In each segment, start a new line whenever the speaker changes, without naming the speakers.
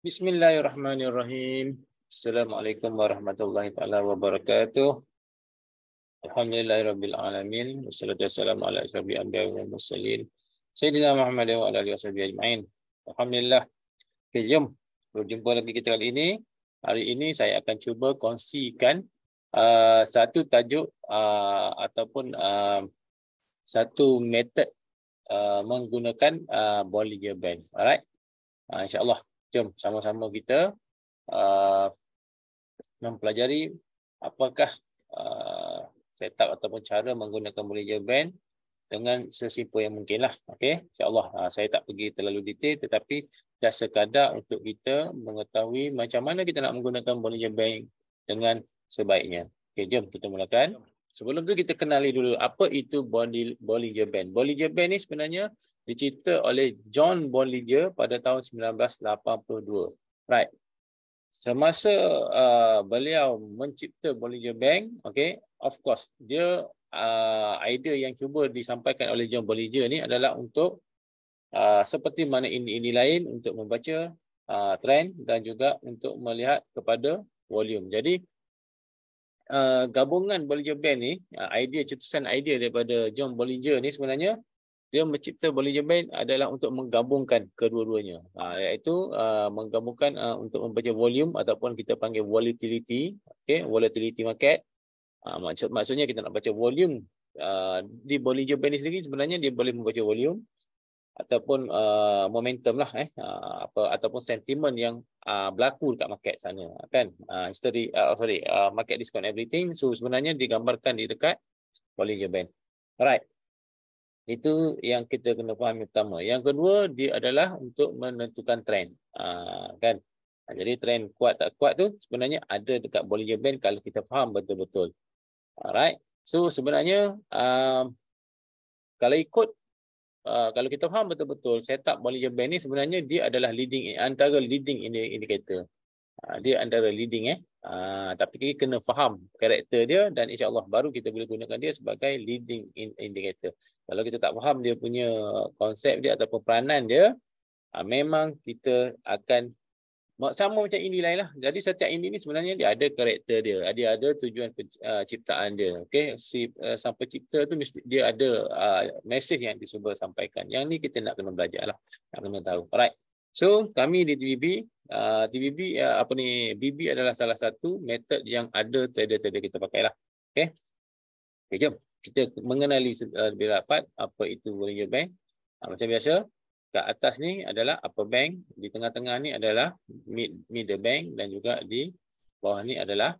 Bismillahirrahmanirrahim. Assalamualaikum warahmatullahi taala wabarakatuh. Alhamdulillahirabbil alamin. Wassalatu wassalamu ala asyrafil anbiya wal mursalin. Sayyidina Muhammad wa ala alihi wasahbihi ajma'in. Alhamdulillah. Okay, jom berjumpa lagi kita kali ini. Hari ini saya akan cuba kongsikan uh, satu tajuk uh, ataupun uh, satu method uh, menggunakan uh, Bollinger Band. Alright. Uh, InsyaAllah jom sama-sama kita uh, mempelajari apakah uh, setup ataupun cara menggunakan Malaysia Band dengan sesimpul yang mungkinlah. Okay, insyaAllah uh, saya tak pergi terlalu detail tetapi dah sekadar untuk kita mengetahui macam mana kita nak menggunakan Malaysia Band dengan sebaiknya. Okay, jom kita mulakan. Jom. Sebelum tu kita kenali dulu apa itu Bollinger Band. Bollinger Band ni sebenarnya dicipta oleh John Bollinger pada tahun 1982. Right. Semasa uh, beliau mencipta Bollinger Band, okay, of course, dia uh, idea yang cuba disampaikan oleh John Bollinger ni adalah untuk uh, seperti mana ini, ini lain untuk membaca uh, trend dan juga untuk melihat kepada volume. Jadi Uh, gabungan Bollinger Band ni, uh, idea cetusan idea daripada John Bollinger ni sebenarnya dia mencipta Bollinger Band adalah untuk menggabungkan kedua-duanya. Uh, iaitu uh, menggabungkan uh, untuk membaca volume ataupun kita panggil volatility, okay, volatility market. Uh, maksud maksudnya kita nak baca volume uh, di Bollinger Band ni sendiri sebenarnya dia boleh membaca volume ataupun uh, momentum lah eh uh, apa ataupun sentimen yang uh, berlaku dekat market sana kan uh, history uh, sorry uh, market discount everything so sebenarnya digambarkan di dekat Bollinger Band alright itu yang kita kena faham yang pertama yang kedua dia adalah untuk menentukan trend uh, kan uh, jadi trend kuat tak kuat tu sebenarnya ada dekat Bollinger Band kalau kita faham betul-betul alright so sebenarnya uh, kalau ikut Ah, kalau kita faham betul-betul setup Bollinger Band ni sebenarnya dia adalah leading eh, antara leading indicator. Uh, dia antara leading eh. Uh, tapi kita kena faham karakter dia dan insya-Allah baru kita boleh gunakan dia sebagai leading indicator. Kalau kita tak faham dia punya konsep dia ataupun peranan dia, uh, memang kita akan sama macam ini lain lah. Jadi setiap ini ni sebenarnya dia ada karakter dia. Dia ada tujuan uh, ciptaan dia. okay? si uh, sang pencipta tu mesti dia ada uh, mesej yang disuruh sampaikan. Yang ni kita nak kena lah, Nak kena tahu. Alright. So, kami di TBB, uh, TBB uh, apa ni? BB adalah salah satu method yang ada trader-trader kita pakailah. okay? Okey, jom. Kita mengenali uh, lebih rapat apa itu Bollinger Band. Uh, macam biasa, kat atas ni adalah upper bank, di tengah-tengah ni adalah mid middle bank dan juga di bawah ni adalah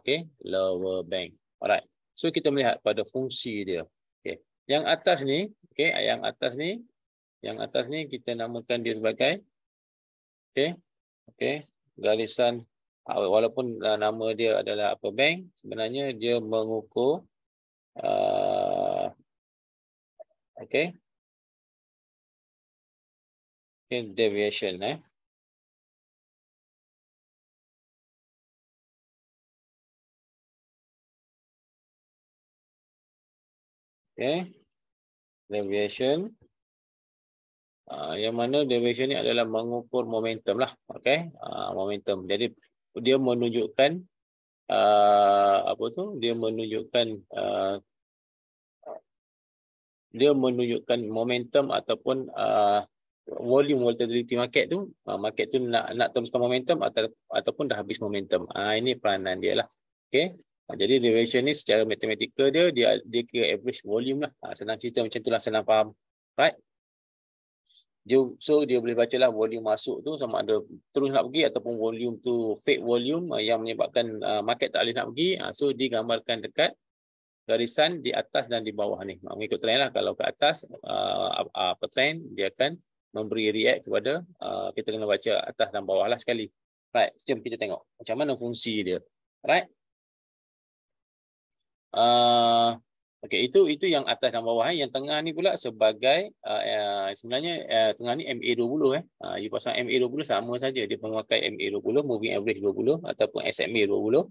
okey lower bank. Alright. So kita melihat pada fungsi dia. Okey. Yang atas ni, okey, yang atas ni yang atas ni kita namakan dia sebagai okey. Okey, garisan ah, walaupun ah, nama dia adalah upper bank,
sebenarnya dia mengukur uh, ah, okey is deviation. Eh? Okay, deviation. Uh, yang mana deviation ni adalah mengukur momentum
lah. Okay, uh, ah, momentum. Jadi dia menunjukkan uh, apa tu? Dia menunjukkan uh, dia menunjukkan momentum ataupun uh, volume volatility market tu uh, market tu nak nak teruskan momentum atau ataupun dah habis momentum. Ah uh, ini peranan dia lah. Okey. Uh, ah, jadi deviation ni secara matematikal dia dia dia ke average volume lah. Uh, senang cerita macam lah senang faham. Right? Dia, so dia boleh baca lah volume masuk tu sama ada terus nak pergi ataupun volume tu fake volume yang menyebabkan market tak boleh nak pergi so digambarkan dekat garisan di atas dan di bawah ni mengikut trend lah kalau ke atas apa trend dia akan memberi react kepada uh, kita kena baca atas dan bawah lah sekali. Right, jom kita tengok macam mana fungsi dia. Right? Uh, okay, itu itu yang atas dan bawah. Eh. Yang tengah ni pula sebagai uh, uh sebenarnya uh, tengah ni MA20. Eh. Uh, you pasang MA20 sama saja. Dia memakai MA20, moving average 20 ataupun SMA20.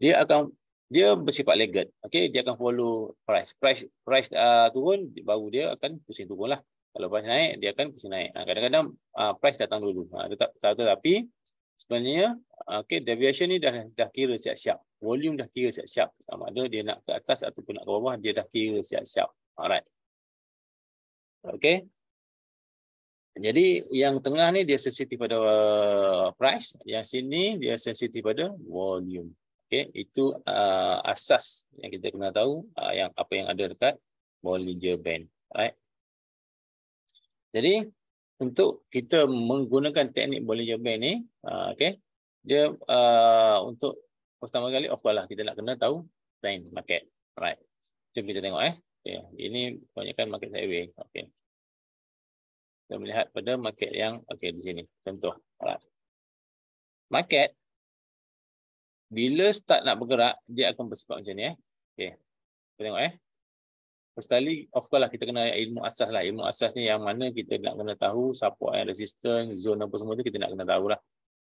Dia akan dia bersifat lagged. Okay, dia akan follow price. Price price uh, turun, baru dia akan pusing turun lah. Kalau price naik, dia akan pusing naik. Ah, kadang-kadang uh, price datang dulu. Uh, ah, tetap, tetap, tetapi sebenarnya okay, deviation ni dah, dah kira siap-siap. Volume dah kira
siap-siap. Sama ada dia nak ke atas ataupun nak ke bawah, dia dah kira siap-siap. Alright. Okay. Jadi yang tengah ni dia sensitif pada
price. Yang sini dia sensitif pada volume. Okay. Itu uh, asas yang kita kena tahu uh, yang apa yang ada dekat Bollinger Band. Alright. Jadi untuk kita menggunakan teknik boleh jawab ni, ah, okay, dia uh, untuk pertama kali of course lah, kita nak kena
tahu time market, right? Jom kita tengok eh. Okay. Ini banyakkan market sideway. Okay. Kita melihat pada market yang okay, di sini. Contoh. Right. Market. Bila start nak bergerak, dia akan bersifat macam ni. Eh. Okay. Kita tengok. Eh sekali of course lah kita kena
ilmu asas lah ilmu asas ni yang mana kita nak kena tahu support and resistance zone apa semua tu kita nak kena tahu lah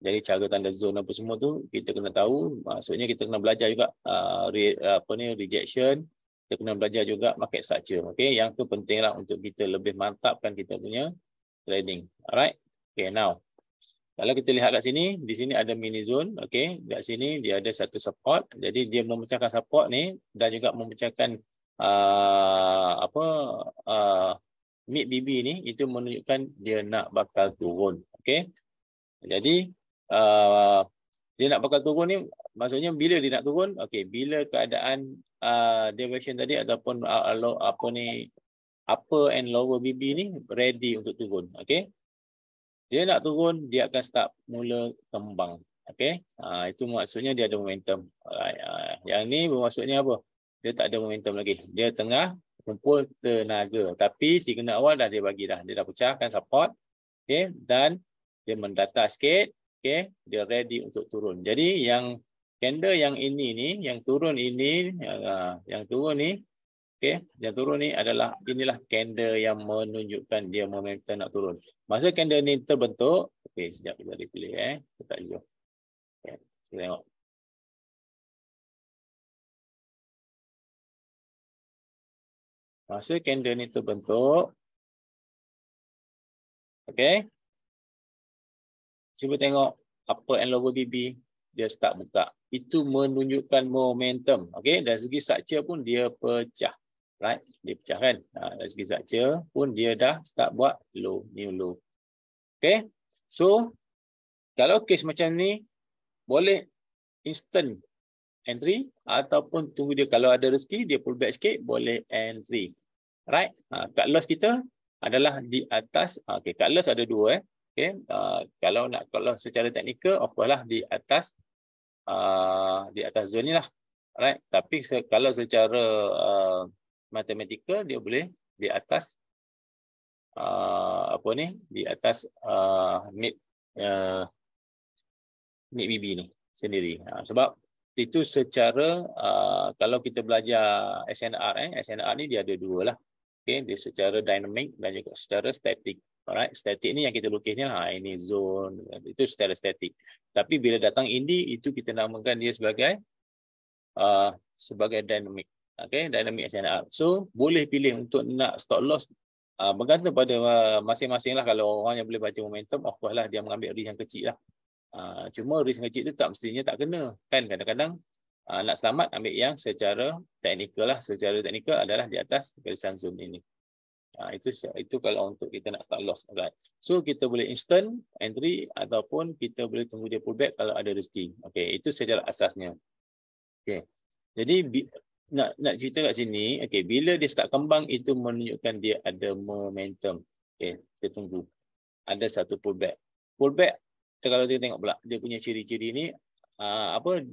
jadi cara tanda zone apa semua tu kita kena tahu maksudnya kita kena belajar juga uh, re, apa ni rejection kita kena belajar juga market structure Okay, yang tu pentinglah untuk kita lebih mantapkan kita punya trading alright okay now kalau kita lihat kat sini di sini ada mini zone Okay, di sini dia ada satu support jadi dia memecahkan support ni dan juga memecahkan uh, apa uh, ah, mid BB ni itu menunjukkan dia nak bakal turun okey jadi uh, dia nak bakal turun ni maksudnya bila dia nak turun okey bila keadaan uh, deviation tadi ataupun uh, low, apa ni apa and lower BB ni ready untuk turun okey dia nak turun dia akan start mula kembang okey uh, itu maksudnya dia ada momentum alright uh, yang ni bermaksudnya apa dia tak ada momentum lagi. Dia tengah kumpul tenaga. Tapi signal awal dah dia bagi dah. Dia dah pecahkan support. Okay. Dan dia mendata sikit. Okay. Dia ready untuk turun. Jadi yang candle yang ini ni, yang turun ini, yang, uh, yang turun ni, okay. yang turun ni adalah inilah candle
yang menunjukkan dia momentum nak turun. Masa candle ni terbentuk, okay, sekejap kita replay. Eh. Kita tak jauh. Okay. Kita tengok. Masa candle ni terbentuk. Okay. Cuba tengok apa and logo BB Dia start buka. Itu menunjukkan momentum.
Okay. Dari segi structure pun dia pecah. Right. Dia pecah kan. Ha, dari segi structure pun dia dah start buat low. New low. Okay. So. Kalau case macam ni. Boleh instant entry. Ataupun tunggu dia. Kalau ada rezeki dia pullback sikit. Boleh entry right uh, ha, cut loss kita adalah di atas uh, ha, okey cut loss ada dua eh okey uh, ha, kalau nak cut loss secara teknikal of course lah di atas uh, di atas zone lah right tapi se kalau secara uh, matematikal dia boleh di atas
uh, apa ni di atas uh, mid uh, mid bb ni sendiri uh, sebab itu secara
uh, kalau kita belajar SNR eh SNR ni dia ada dua lah okay, dia secara dinamik dan juga secara statik. Alright, statik ni yang kita lukis ni lah, ini zone, itu secara statik. Tapi bila datang indi, itu kita namakan dia sebagai uh, sebagai dynamic. Okay, dynamic SNR. Uh, so, boleh pilih untuk nak stop loss, uh, bergantung pada uh, masing-masing uh, lah, kalau orang yang boleh baca momentum, of course lah dia mengambil risk yang kecil lah. Uh, cuma risk yang kecil tu tak mestinya tak kena. Kan kadang-kadang uh, nak selamat ambil yang secara teknikal lah secara teknikal adalah di atas garisan zoom ini uh, itu itu kalau untuk kita nak start loss right so kita boleh instant entry ataupun kita boleh tunggu dia pullback kalau ada rezeki okey itu secara asasnya okey jadi nak nak cerita kat sini okey bila dia start kembang itu menunjukkan dia ada momentum okey kita tunggu ada satu pullback pullback kalau kita tengok pula dia punya ciri-ciri ni ah, apa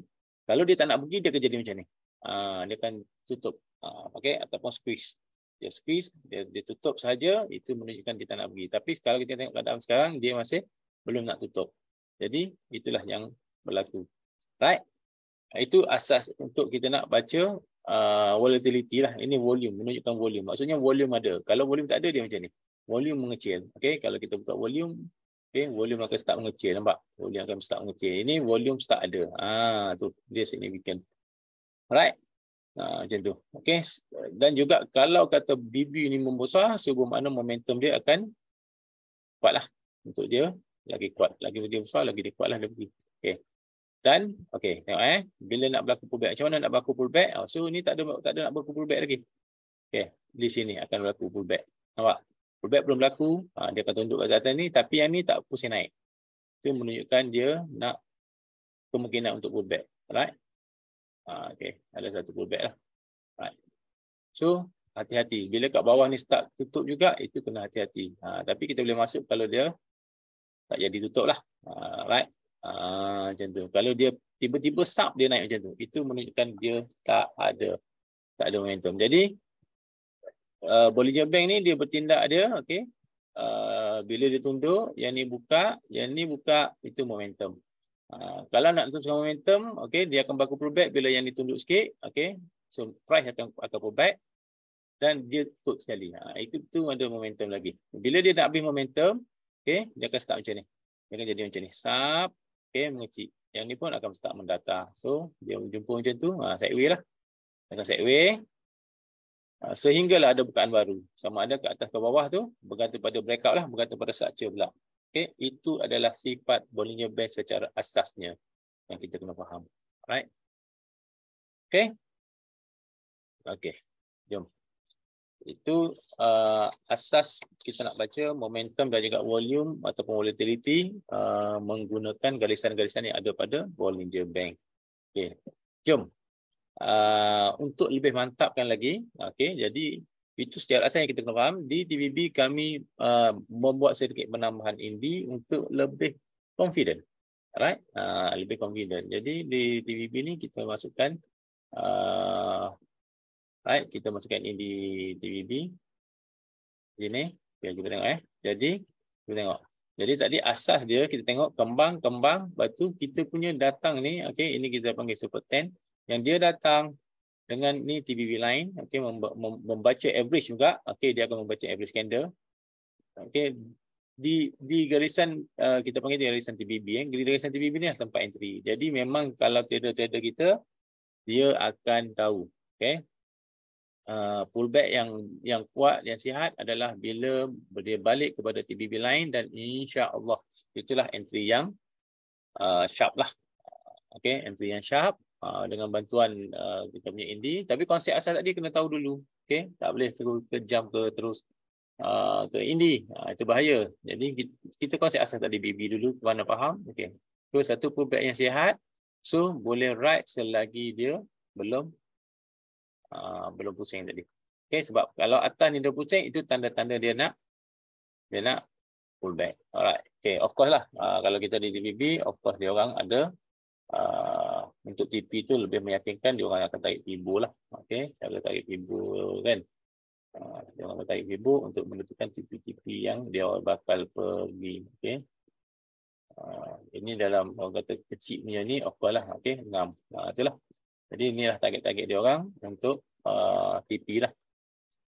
kalau dia tak nak pergi, dia akan jadi macam ni. Uh, dia akan tutup. Uh, okay? Ataupun squeeze. Dia squeeze, dia, dia tutup saja Itu menunjukkan dia tak nak pergi. Tapi kalau kita tengok keadaan sekarang, dia masih belum nak tutup. Jadi, itulah yang berlaku. Right? Itu asas untuk kita nak baca uh, volatility lah. Ini volume, menunjukkan volume. Maksudnya volume ada. Kalau volume tak ada, dia macam ni. Volume mengecil. Okay? Kalau kita buka volume, Okay, volume akan start mengecil nampak. Volume akan start mengecil. Ini volume start ada. Ah tu dia signifikan. Alright. Ah macam tu. Okey. Dan juga kalau kata BB ini membesar, sebab mana momentum dia akan lah untuk dia lagi kuat. Lagi dia besar, lagi dia lah dia pergi. Okey. Dan okey, tengok eh bila nak berlaku pullback macam mana nak berlaku pullback? Oh, so ni tak ada tak ada nak berlaku pullback lagi. Okey, di sini akan berlaku pullback. Nampak? Probab belum berlaku, ha, dia akan tunjuk kat atas ni tapi yang ni tak pusing naik. Itu menunjukkan dia nak kemungkinan untuk pullback. Alright? Ha, okay. Ada satu pullback lah. Alright. So, hati-hati. Bila kat bawah ni start tutup juga, itu kena hati-hati. Ha, tapi kita boleh masuk kalau dia tak jadi tutup lah. Alright? Ha, macam tu. Kalau dia tiba-tiba sub dia naik macam tu. Itu menunjukkan dia tak ada tak ada momentum. Jadi, Uh, Bollinger Bank ni dia bertindak dia okay. uh, bila dia tunduk yang ni buka, yang ni buka itu momentum uh, kalau nak teruskan momentum, okay, dia akan berlaku pullback bila yang ni tunduk sikit okay. so price akan akan pullback dan dia tutup sekali uh, itu, tu ada momentum lagi bila dia nak habis momentum, okay, dia akan start macam ni dia akan jadi macam ni sub, okay, mengecik, yang ni pun akan start mendata, so dia jumpa macam tu uh, ha, sideway lah, dia akan sideway Ha, sehinggalah ada bukaan baru sama ada ke atas ke bawah tu bergantung pada breakout lah bergantung pada structure pula okey itu adalah sifat
bollinger band secara asasnya yang kita kena faham right okey okey jom itu uh,
asas kita nak baca momentum dan juga volume ataupun volatility uh, menggunakan garisan-garisan yang ada pada bollinger band okey jom Uh, untuk lebih mantapkan lagi okay? jadi itu secara asal yang kita kena faham di DBB kami uh, membuat sedikit penambahan ini untuk lebih confident right uh, lebih confident jadi di DBB ni kita masukkan uh, right kita masukkan ini di Di sini biar kita tengok eh jadi kita tengok jadi tadi asas dia kita tengok kembang-kembang batu kita punya datang ni okey ini kita panggil super ten yang dia datang dengan ni TBB lain, okey membaca average juga okey dia akan membaca average candle okey di di garisan uh, kita panggil garisan TBB eh garisan TBB ni lah tempat entry jadi memang kalau trader trader kita dia akan tahu okey Uh, pullback yang yang kuat yang sihat adalah bila dia balik kepada TBB lain dan insya-Allah itulah entry yang uh, sharp lah. Okey, entry yang sharp Ah, dengan bantuan uh, kita punya Indi tapi konsep asal tadi kena tahu dulu okey tak boleh terus kejam ke terus ah, ke Indi itu bahaya jadi kita, kita konsep asal tadi BB dulu mana faham okey so satu pulpit yang sihat so boleh write selagi dia belum
belum pusing tadi okey sebab kalau atas ni dia pusing itu tanda-tanda dia nak dia nak pull back alright okey of course lah kalau kita di
BB of course dia orang ada untuk TP tu lebih meyakinkan dia orang akan tarik fibo lah. Okey, cara tarik fibo kan. Ah, dia orang akan tarik fibo untuk menentukan TP-TP yang dia bakal pergi, okey. Ah, ini dalam orang kata kecil punya ni okeylah, okey, ngam. Ah, itulah. Jadi inilah target-target
dia orang untuk ah uh, TP lah.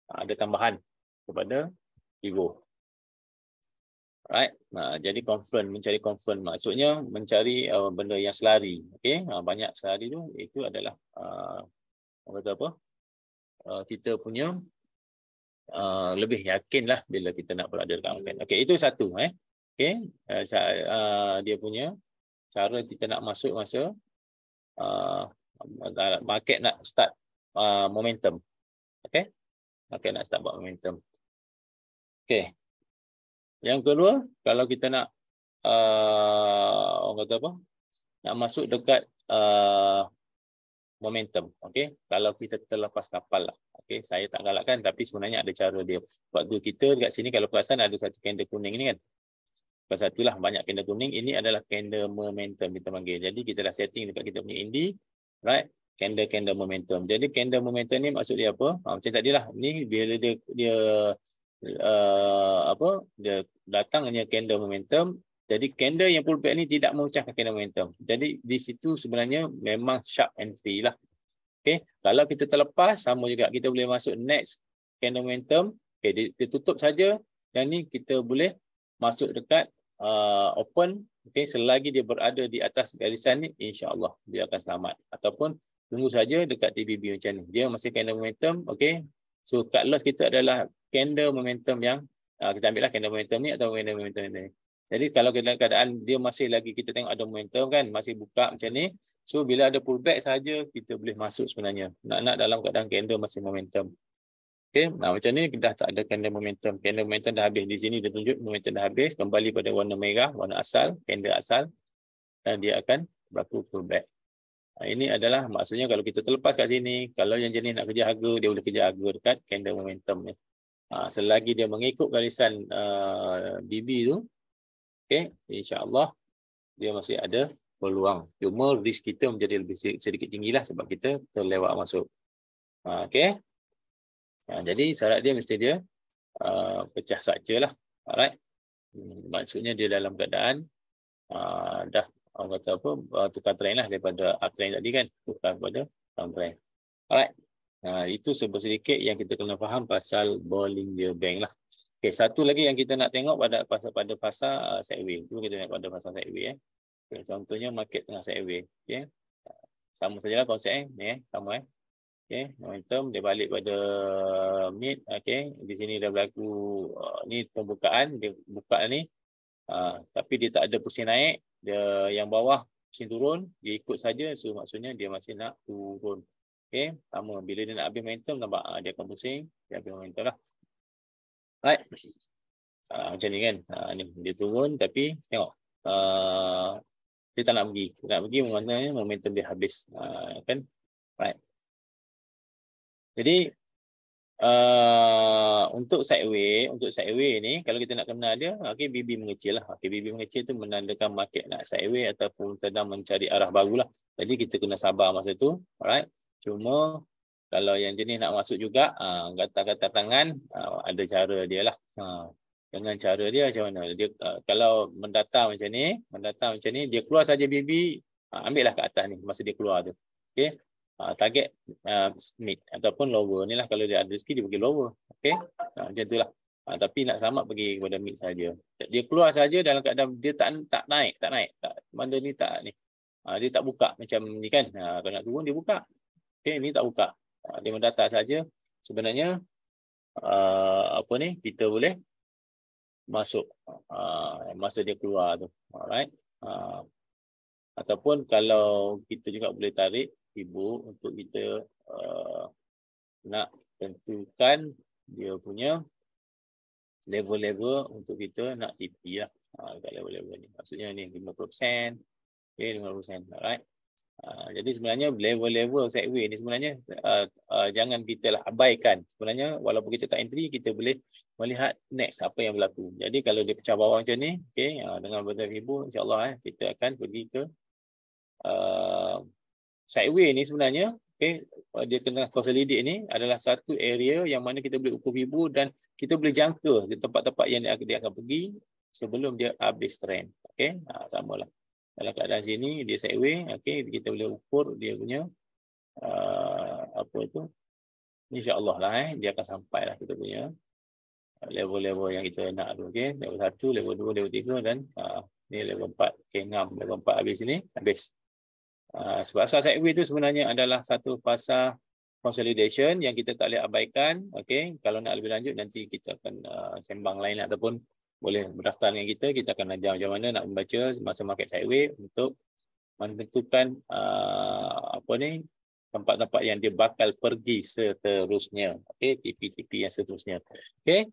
Ah, ada tambahan kepada fibo right uh, ha, jadi confirm mencari confirm lah.
maksudnya mencari uh, benda yang selari okey uh, ha, banyak selari tu itu adalah uh, kata apa uh, kita punya uh, lebih lah bila kita nak berada dalam event hmm. okey itu satu eh okey uh, uh, dia
punya cara kita nak masuk masa uh, market nak start uh, momentum okey market nak start buat momentum okey yang kedua, kalau kita nak uh, orang kata apa? Nak masuk dekat uh, momentum,
okey. Kalau kita terlepas kapal lah. Okey, saya tak galakkan tapi sebenarnya ada cara dia. Waktu kita dekat sini kalau perasan ada satu candle kuning ni kan. Pasal satulah banyak candle kuning, ini adalah candle momentum kita panggil. Jadi kita dah setting dekat kita punya indi, right? Candle-candle momentum. Jadi candle momentum ni maksud dia apa? Ha, macam tadilah. Ni bila dia dia uh, apa dia datangnya candle momentum jadi candle yang pullback ni tidak memecahkan candle momentum jadi di situ sebenarnya memang sharp entry lah okey kalau kita terlepas sama juga kita boleh masuk next candle momentum okey dia, dia tutup saja dan ni kita boleh masuk dekat uh, open okey selagi dia berada di atas garisan ni insyaallah dia akan selamat ataupun tunggu saja dekat TBB macam ni dia masih candle momentum okey So cut loss kita adalah candle momentum yang uh, kita ambillah candle momentum ni atau candle momentum ni. Jadi kalau kita keadaan dia masih lagi kita tengok ada momentum kan masih buka macam ni. So bila ada pullback saja kita boleh masuk sebenarnya. Nak-nak dalam keadaan candle masih momentum. Okey, nah macam ni kita dah tak ada candle momentum. Candle momentum dah habis di sini dia tunjuk momentum dah habis kembali pada warna merah, warna asal, candle asal dan dia akan berlaku pullback. Ha, ini adalah maksudnya kalau kita terlepas kat sini, kalau yang jenis nak kerja harga, dia boleh kerja harga dekat candle momentum. Ni. Ha, selagi dia mengikut garisan BB uh, tu, okay, insyaAllah dia masih ada peluang. Cuma risk kita menjadi lebih sedikit tinggi lah sebab kita terlewat
masuk. Ha, okay. Jadi syarat dia mesti dia uh, pecah structure lah. Alright. Hmm, maksudnya dia dalam keadaan uh,
dah orang kata apa uh, tukar train lah daripada uptrend tadi kan tukar kepada downtrend. Alright. Uh, itu sebab sedikit yang kita kena faham pasal Bollinger Band lah. Okey, satu lagi yang kita nak tengok pada pasal pada pasal uh, sideways. Itu kita nak pada pasal sideways eh. Okay, contohnya market tengah sideways, okey. Uh, sama sajalah konsep eh, ni eh, sama eh. Okey, momentum dia balik pada mid, okey. Di sini dah berlaku uh, ni pembukaan, dia buka ni Ah, tapi dia tak ada pusing naik, dia yang bawah pusing turun, dia ikut saja. So maksudnya dia masih nak turun. Okay, sama bila dia nak habis momentum nampak uh, dia akan pusing, dia habis momentum lah. Right. Uh, ah, macam ni kan. Uh, ni dia turun tapi tengok uh,
dia tak nak pergi. Dia nak pergi maksudnya momentum dia habis. Uh, kan? Right. Jadi Uh, untuk sideways,
untuk sideways ni kalau kita nak kenal dia, okey BB mengecil lah. Okey BB mengecil tu menandakan market nak sideways ataupun sedang mencari arah barulah. Jadi kita kena sabar masa tu. Alright. Cuma kalau yang jenis nak masuk juga, kata-kata uh, tangan uh, ada cara dia lah. Uh, dengan cara dia macam mana? Dia, uh, kalau mendata macam ni, mendata macam ni, dia keluar saja BB, uh, ambil lah ke atas ni masa dia keluar tu. Okey. Ah, target uh, mid ataupun lower. Inilah kalau dia ada rezeki dia pergi lower. Okey. Ha uh, macam itulah. Uh, ah, tapi nak selamat pergi kepada mid saja. Dia keluar saja dalam keadaan dia tak tak naik, tak naik. Tak mana ni tak ni. Uh, dia tak buka macam ni kan. uh, kalau nak turun dia buka. Okey, ni tak buka. Uh, dia mendata saja. Sebenarnya uh, apa ni? Kita boleh masuk uh, masa dia keluar tu. Alright. Uh, ataupun kalau kita juga boleh tarik Ibu untuk kita uh, nak tentukan dia punya level-level untuk kita nak TP lah. Uh, level-level ni. Maksudnya ni 50%, okay, 50%. Alright. Uh, jadi sebenarnya level-level segway ni sebenarnya uh, uh, jangan kita lah abaikan. Sebenarnya walaupun kita tak entry, kita boleh melihat next apa yang berlaku. Jadi kalau dia pecah bawah macam ni, okay, uh, dengan berita ribu, insyaAllah eh, kita akan pergi ke uh, sideway ni sebenarnya okey uh, dia kena consolidate ni adalah satu area yang mana kita boleh ukur fibu dan kita boleh jangka di tempat-tempat yang dia akan pergi sebelum dia habis trend okey ha ah, samalah dalam keadaan sini dia sideway okey kita boleh ukur dia punya uh, apa itu insyaallah lah eh dia akan sampai lah kita punya uh, level-level yang kita nak tu okey level 1 level 2 level 3 dan uh, ni level 4 ke okay, level 4 habis sini habis Ah, sebab asas segway itu sebenarnya adalah satu fasa consolidation yang kita tak boleh abaikan. Okay. Kalau nak lebih lanjut, nanti kita akan uh, sembang lain ataupun boleh berdaftar dengan kita. Kita akan ajar macam mana nak membaca semasa market segway untuk menentukan uh, apa ni tempat-tempat yang dia bakal pergi seterusnya. Okay. TP-TP yang seterusnya. Okay.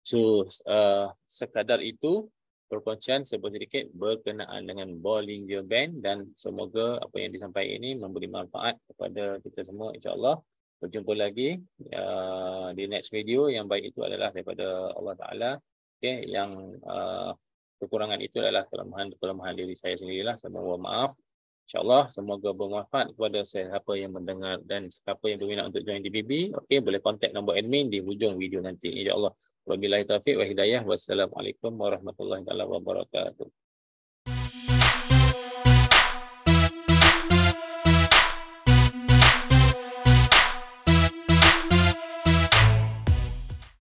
So, uh, sekadar itu perkongsian sedikit berkenaan dengan Bollinger Band dan semoga apa yang disampaikan ini memberi manfaat kepada kita semua insyaAllah. Berjumpa lagi uh, di next video yang baik itu adalah daripada Allah Ta'ala. Okay, yang uh, kekurangan itu adalah kelemahan-kelemahan diri saya sendirilah. Saya mohon maaf. InsyaAllah semoga bermanfaat kepada siapa yang mendengar dan siapa yang berminat untuk join DBB. Okay, boleh kontak nombor admin di hujung video nanti. InsyaAllah. Wabillahi taufiq wa hidayah. Wassalamualaikum warahmatullahi wabarakatuh.